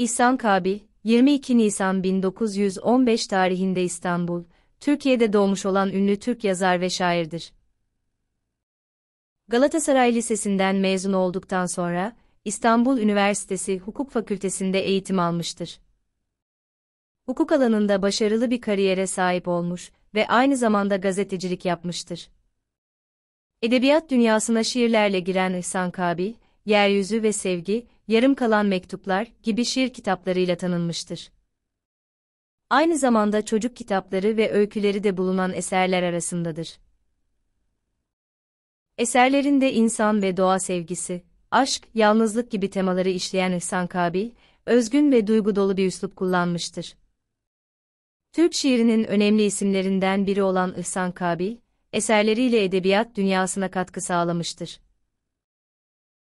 İhsan Kabi, 22 Nisan 1915 tarihinde İstanbul, Türkiye'de doğmuş olan ünlü Türk yazar ve şairdir. Galatasaray Lisesi'nden mezun olduktan sonra, İstanbul Üniversitesi Hukuk Fakültesi'nde eğitim almıştır. Hukuk alanında başarılı bir kariyere sahip olmuş ve aynı zamanda gazetecilik yapmıştır. Edebiyat dünyasına şiirlerle giren İhsan Kabi, Yeryüzü ve Sevgi, Yarım Kalan Mektuplar gibi şiir kitaplarıyla tanınmıştır. Aynı zamanda çocuk kitapları ve öyküleri de bulunan eserler arasındadır. Eserlerinde insan ve doğa sevgisi, aşk, yalnızlık gibi temaları işleyen İhsan Kabil, özgün ve duygu dolu bir üslup kullanmıştır. Türk şiirinin önemli isimlerinden biri olan İhsan Kabil, eserleriyle edebiyat dünyasına katkı sağlamıştır.